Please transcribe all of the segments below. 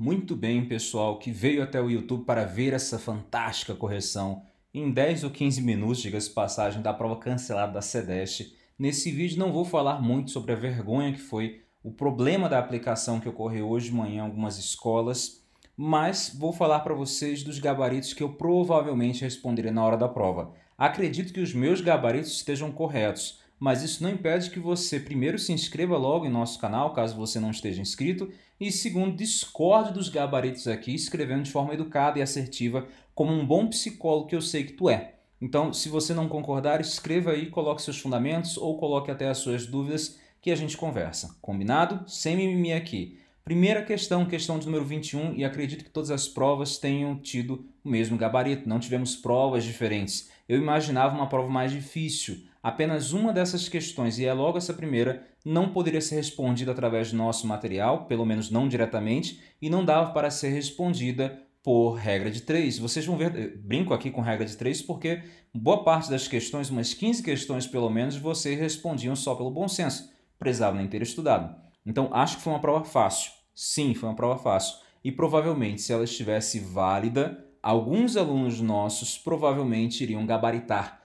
Muito bem, pessoal, que veio até o YouTube para ver essa fantástica correção em 10 ou 15 minutos, diga-se passagem, da prova cancelada da SEDEST. Nesse vídeo não vou falar muito sobre a vergonha que foi o problema da aplicação que ocorreu hoje de manhã em algumas escolas, mas vou falar para vocês dos gabaritos que eu provavelmente responderei na hora da prova. Acredito que os meus gabaritos estejam corretos, mas isso não impede que você, primeiro, se inscreva logo em nosso canal, caso você não esteja inscrito, e segundo, discorde dos gabaritos aqui, escrevendo de forma educada e assertiva, como um bom psicólogo que eu sei que tu é. Então, se você não concordar, escreva aí, coloque seus fundamentos ou coloque até as suas dúvidas que a gente conversa. Combinado? Sem mimimi aqui. Primeira questão, questão de número 21, e acredito que todas as provas tenham tido o mesmo gabarito, não tivemos provas diferentes. Eu imaginava uma prova mais difícil, Apenas uma dessas questões, e é logo essa primeira, não poderia ser respondida através do nosso material, pelo menos não diretamente, e não dava para ser respondida por regra de três. Vocês vão ver, eh, brinco aqui com regra de três, porque boa parte das questões, umas 15 questões pelo menos, vocês respondiam só pelo bom senso, prezavam nem ter estudado. Então acho que foi uma prova fácil. Sim, foi uma prova fácil. E provavelmente, se ela estivesse válida, alguns alunos nossos provavelmente iriam gabaritar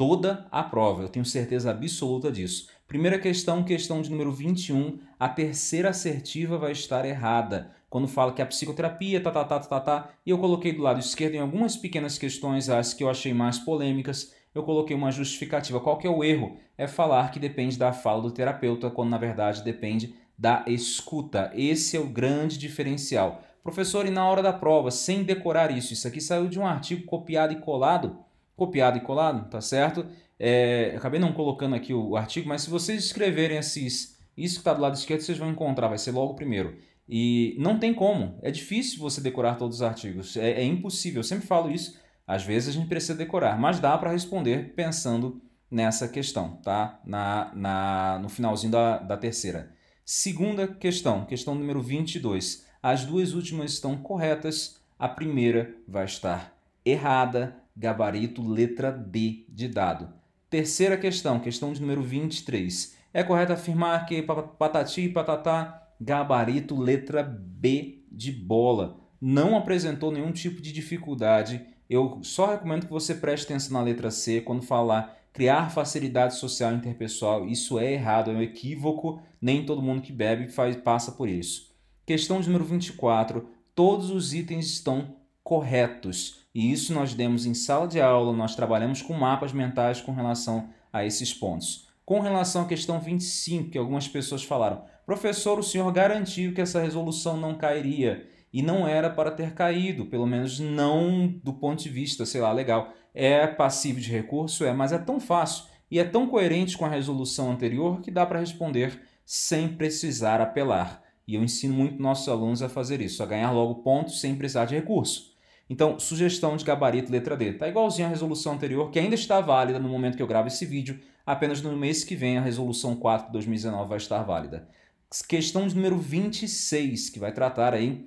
toda a prova. Eu tenho certeza absoluta disso. Primeira questão, questão de número 21, a terceira assertiva vai estar errada. Quando fala que a psicoterapia, tá, tá, tá, tá, tá, tá, e eu coloquei do lado esquerdo em algumas pequenas questões, as que eu achei mais polêmicas, eu coloquei uma justificativa. Qual que é o erro? É falar que depende da fala do terapeuta, quando na verdade depende da escuta. Esse é o grande diferencial. Professor, e na hora da prova, sem decorar isso, isso aqui saiu de um artigo copiado e colado copiado e colado, tá certo? É, acabei não colocando aqui o artigo, mas se vocês escreverem esses, isso que está do lado esquerdo, vocês vão encontrar, vai ser logo primeiro. E não tem como, é difícil você decorar todos os artigos, é, é impossível. Eu sempre falo isso, às vezes a gente precisa decorar, mas dá para responder pensando nessa questão, tá? Na, na, no finalzinho da, da terceira. Segunda questão, questão número 22. As duas últimas estão corretas, a primeira vai estar errada gabarito letra D de dado. Terceira questão, questão de número 23. É correto afirmar que patati e patatá, gabarito letra B de bola, não apresentou nenhum tipo de dificuldade. Eu só recomendo que você preste atenção na letra C quando falar criar facilidade social interpessoal. Isso é errado, é um equívoco. Nem todo mundo que bebe faz, passa por isso. Questão de número 24. Todos os itens estão corretos. E isso nós demos em sala de aula, nós trabalhamos com mapas mentais com relação a esses pontos. Com relação à questão 25, que algumas pessoas falaram, professor, o senhor garantiu que essa resolução não cairia. E não era para ter caído, pelo menos não do ponto de vista, sei lá, legal. É passivo de recurso? É, mas é tão fácil e é tão coerente com a resolução anterior que dá para responder sem precisar apelar. E eu ensino muito nossos alunos a fazer isso, a ganhar logo pontos sem precisar de recurso. Então, sugestão de gabarito letra D. Está igualzinho à resolução anterior, que ainda está válida no momento que eu gravo esse vídeo. Apenas no mês que vem, a resolução 4 de 2019 vai estar válida. Questão de número 26, que vai tratar aí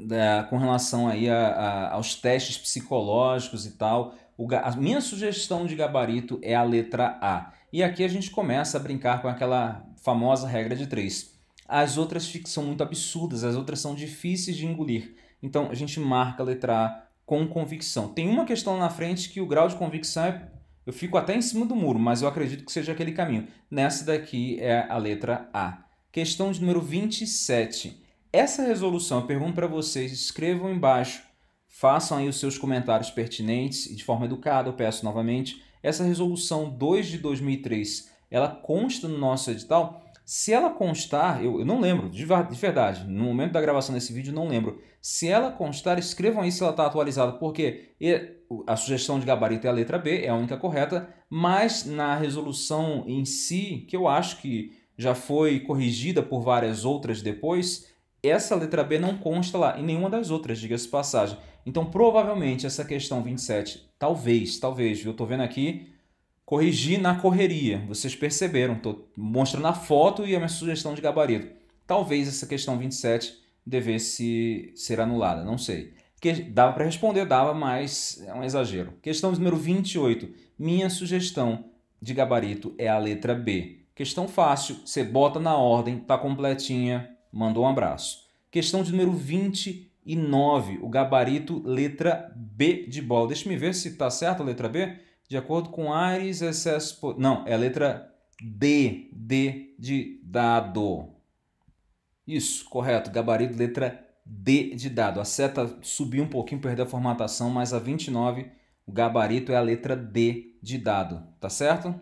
da, com relação aí a, a, aos testes psicológicos e tal. O, a minha sugestão de gabarito é a letra A. E aqui a gente começa a brincar com aquela famosa regra de três. As outras são muito absurdas, as outras são difíceis de engolir. Então a gente marca a letra A com convicção. Tem uma questão na frente que o grau de convicção é. Eu fico até em cima do muro, mas eu acredito que seja aquele caminho. Nessa daqui é a letra A. Questão de número 27. Essa resolução, eu pergunto para vocês, escrevam embaixo, façam aí os seus comentários pertinentes e de forma educada, eu peço novamente. Essa resolução 2 de 2003, ela consta no nosso edital, se ela constar, eu, eu não lembro, de, de, verdade, no momento da gravação desse vídeo não lembro. Se ela constar, escrevam aí se ela está atualizada, porque a sugestão de gabarito é a letra B, é a única correta, mas na resolução em si, que eu acho que já foi corrigida por várias outras depois, essa letra B não consta lá em nenhuma das outras, diga-se passagem. Então, provavelmente, essa questão 27, talvez, talvez, eu estou vendo aqui corrigir na correria. Vocês perceberam, estou mostrando a foto e a minha sugestão de gabarito. Talvez essa questão 27 devesse ser anulada, não sei. Que, dava para responder, dava, mas é um exagero. Questão número 28. Minha sugestão de gabarito é a letra B. Questão fácil, você bota na ordem, tá completinha, mandou um abraço. Questão de número 29, o gabarito letra B de bola. Deixa me ver se tá certo a letra B. De acordo com Ares, excesso. Não, é a letra D. D de dado. Isso, correto. Gabarito, letra D de dado. A seta subiu um pouquinho, perdeu a formatação, mas a 29, o gabarito é a letra D de dado. Tá certo?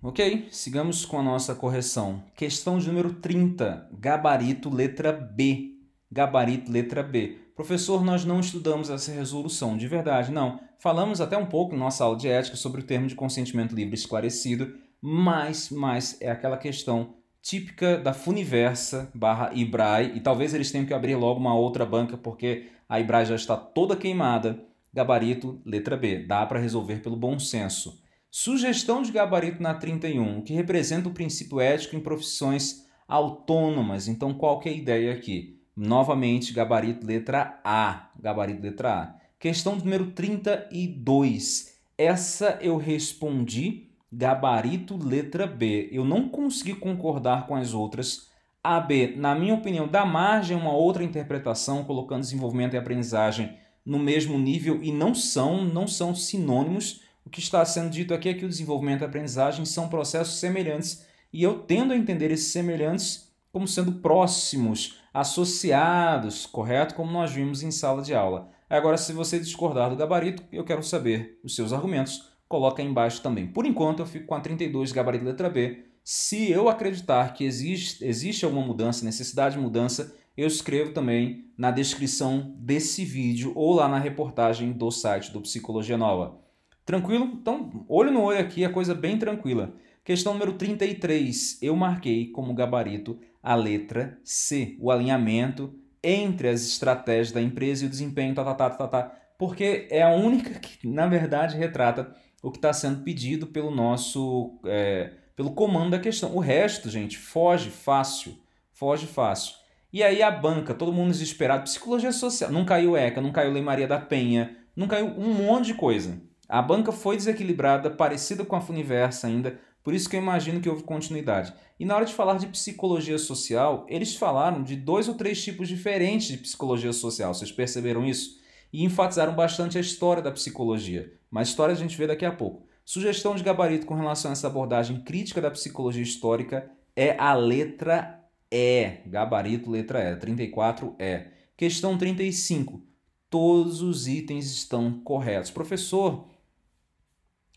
Ok, sigamos com a nossa correção. Questão de número 30, gabarito, letra B. Gabarito, letra B. Professor, nós não estudamos essa resolução, de verdade, não. Falamos até um pouco na nossa aula de ética sobre o termo de consentimento livre esclarecido, mas, mas é aquela questão típica da Funiversa barra Ibrae, e talvez eles tenham que abrir logo uma outra banca, porque a Ibrae já está toda queimada. Gabarito, letra B, dá para resolver pelo bom senso. Sugestão de gabarito na 31, que representa o princípio ético em profissões autônomas, então qual que é a ideia aqui? Novamente, gabarito letra A. Gabarito letra A. Questão número 32. Essa eu respondi gabarito letra B. Eu não consegui concordar com as outras. A B, na minha opinião, dá margem a uma outra interpretação, colocando desenvolvimento e aprendizagem no mesmo nível e não são, não são sinônimos. O que está sendo dito aqui é que o desenvolvimento e a aprendizagem são processos semelhantes e eu tendo a entender esses semelhantes como sendo próximos associados, correto? Como nós vimos em sala de aula. Agora, se você discordar do gabarito, eu quero saber os seus argumentos. Coloca aí embaixo também. Por enquanto, eu fico com a 32, gabarito letra B. Se eu acreditar que existe, existe alguma mudança, necessidade de mudança, eu escrevo também na descrição desse vídeo ou lá na reportagem do site do Psicologia Nova. Tranquilo? Então, olho no olho aqui, a é coisa bem tranquila. Questão número 33, eu marquei como gabarito a letra C, o alinhamento entre as estratégias da empresa e o desempenho, tá, tá, tá, tá, tá, porque é a única que, na verdade, retrata o que está sendo pedido pelo nosso, é, pelo comando da questão. O resto, gente, foge fácil, foge fácil. E aí a banca, todo mundo desesperado, psicologia social, não caiu ECA, não caiu Lei Maria da Penha, não caiu um monte de coisa. A banca foi desequilibrada, parecida com a Funiversa ainda, por isso que eu imagino que houve continuidade. E na hora de falar de psicologia social, eles falaram de dois ou três tipos diferentes de psicologia social. Vocês perceberam isso? E enfatizaram bastante a história da psicologia. Mas história a gente vê daqui a pouco. Sugestão de gabarito com relação a essa abordagem crítica da psicologia histórica é a letra E. Gabarito, letra E. 34 E. Questão 35. Todos os itens estão corretos. Professor,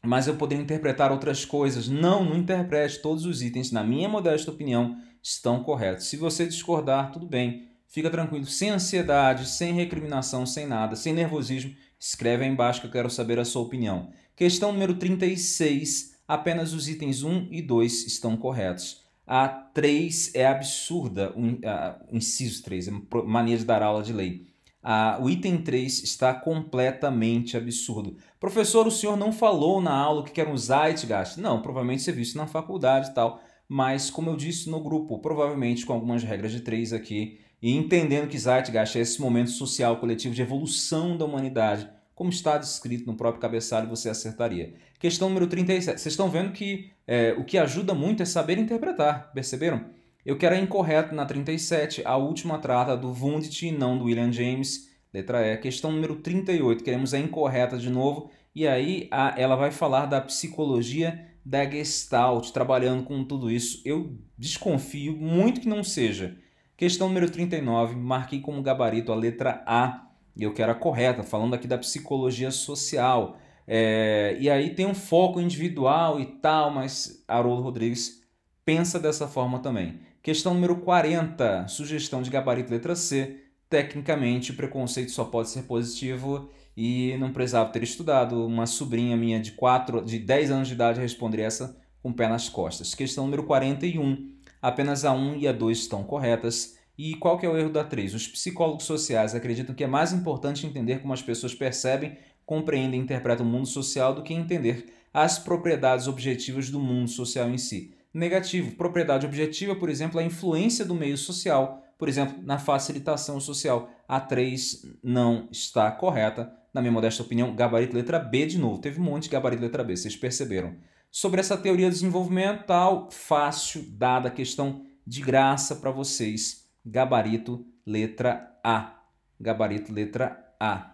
mas eu poderia interpretar outras coisas. Não, não interprete. Todos os itens, na minha modesta opinião, estão corretos. Se você discordar, tudo bem. Fica tranquilo, sem ansiedade, sem recriminação, sem nada, sem nervosismo. Escreve aí embaixo que eu quero saber a sua opinião. Questão número 36. Apenas os itens 1 e 2 estão corretos. A 3 é absurda, o inciso 3, é mania de dar aula de lei. Ah, o item 3 está completamente absurdo. Professor, o senhor não falou na aula que era um Zeitgeist? Não, provavelmente você viu isso na faculdade e tal. Mas, como eu disse no grupo, provavelmente com algumas regras de 3 aqui, e entendendo que Zeitgeist é esse momento social coletivo de evolução da humanidade, como está descrito no próprio cabeçalho, você acertaria. Questão número 37. Vocês estão vendo que é, o que ajuda muito é saber interpretar, perceberam? Eu quero a incorreto na 37, a última trata do Wundt e não do William James. Letra E. Questão número 38, queremos a incorreta de novo. E aí a, ela vai falar da psicologia da Gestalt, trabalhando com tudo isso. Eu desconfio muito que não seja. Questão número 39, marquei como gabarito a letra A. E eu quero a correta, falando aqui da psicologia social. É, e aí tem um foco individual e tal, mas Haroldo Rodrigues pensa dessa forma também. Questão número 40, sugestão de gabarito letra C. Tecnicamente, o preconceito só pode ser positivo e não precisava ter estudado. Uma sobrinha minha de 4, de 10 anos de idade responderia essa com o pé nas costas. Questão número 41. Apenas a 1 e a 2 estão corretas. E qual que é o erro da 3? Os psicólogos sociais acreditam que é mais importante entender como as pessoas percebem, compreendem e interpretam o mundo social do que entender as propriedades objetivas do mundo social em si negativo. Propriedade objetiva, por exemplo, é a influência do meio social, por exemplo, na facilitação social. A 3 não está correta. Na minha modesta opinião, gabarito letra B de novo. Teve um monte de gabarito letra B, vocês perceberam. Sobre essa teoria desenvolvimental, fácil, dada a questão de graça para vocês. Gabarito letra A. Gabarito letra A.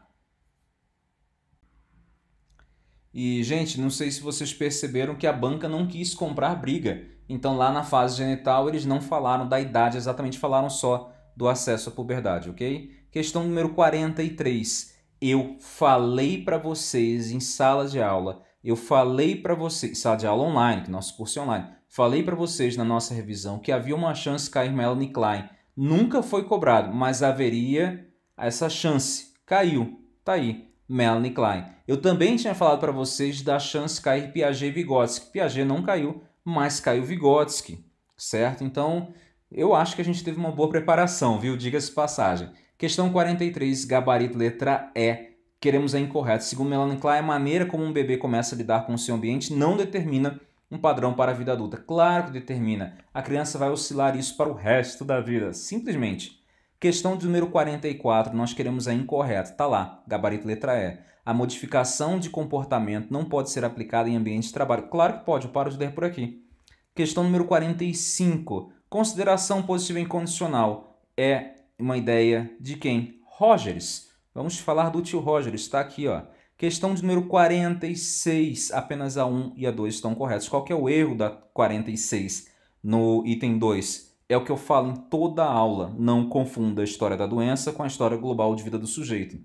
E, gente, não sei se vocês perceberam que a banca não quis comprar briga. Então, lá na fase genital, eles não falaram da idade exatamente, falaram só do acesso à puberdade, ok? Questão número 43. Eu falei para vocês em sala de aula, eu falei para vocês, sala de aula online, que nosso curso é online, falei para vocês na nossa revisão que havia uma chance cair Melanie Klein. Nunca foi cobrado, mas haveria essa chance. Caiu, tá aí. Melanie Klein. Eu também tinha falado para vocês da chance de cair Piaget e Vygotsky. Piaget não caiu, mas caiu Vygotsky, certo? Então, eu acho que a gente teve uma boa preparação, viu? Diga-se passagem. Questão 43, gabarito letra E. Queremos a incorreta. Segundo Melanie Klein, a maneira como um bebê começa a lidar com o seu ambiente não determina um padrão para a vida adulta. Claro que determina. A criança vai oscilar isso para o resto da vida, simplesmente. Questão de número 44, nós queremos a incorreta. Está lá, gabarito letra E. A modificação de comportamento não pode ser aplicada em ambiente de trabalho. Claro que pode, eu paro de ler por aqui. Questão número 45. Consideração positiva incondicional é uma ideia de quem? Rogers. Vamos falar do tio Rogers, está aqui, ó. Questão de número 46, apenas a 1 e a 2 estão corretos. Qual que é o erro da 46 no item 2? É o que eu falo em toda aula. Não confunda a história da doença com a história global de vida do sujeito.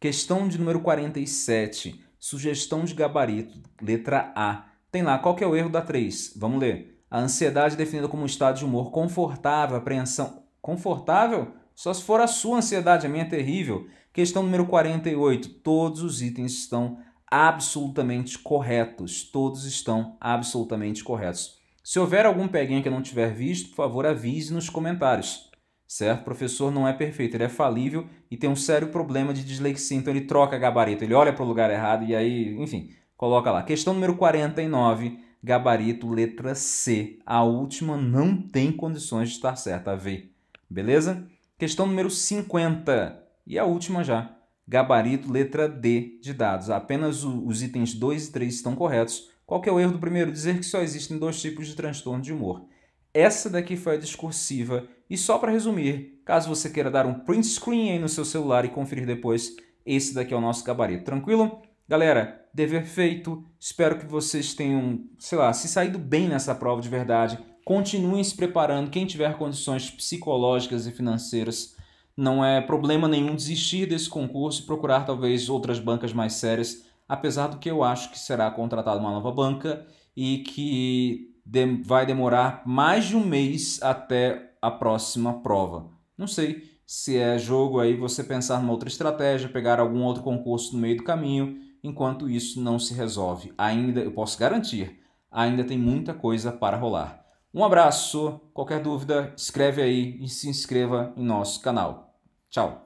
Questão de número 47. Sugestão de gabarito, letra A. Tem lá, qual que é o erro da 3? Vamos ler. A ansiedade é definida como um estado de humor confortável, apreensão. Confortável? Só se for a sua ansiedade, a minha é terrível. Questão número 48. Todos os itens estão absolutamente corretos. Todos estão absolutamente corretos. Se houver algum peguinha que não tiver visto, por favor avise nos comentários. Certo? O professor não é perfeito, ele é falível e tem um sério problema de dislexia, então ele troca gabarito, ele olha para o lugar errado e aí, enfim, coloca lá. Questão número 49, gabarito letra C. A última não tem condições de estar certa, a V. Beleza? Questão número 50, e a última já. Gabarito letra D de dados. Apenas os itens 2 e 3 estão corretos qual que é o erro do primeiro? Dizer que só existem dois tipos de transtorno de humor. Essa daqui foi a discursiva. E só para resumir, caso você queira dar um print screen aí no seu celular e conferir depois, esse daqui é o nosso gabarito. Tranquilo? Galera, dever feito. Espero que vocês tenham, sei lá, se saído bem nessa prova de verdade. Continuem se preparando. Quem tiver condições psicológicas e financeiras, não é problema nenhum desistir desse concurso e procurar talvez outras bancas mais sérias apesar do que eu acho que será contratada uma nova banca e que de vai demorar mais de um mês até a próxima prova. Não sei se é jogo aí você pensar numa outra estratégia, pegar algum outro concurso no meio do caminho, enquanto isso não se resolve. Ainda, eu posso garantir, ainda tem muita coisa para rolar. Um abraço, qualquer dúvida, escreve aí e se inscreva em nosso canal. Tchau!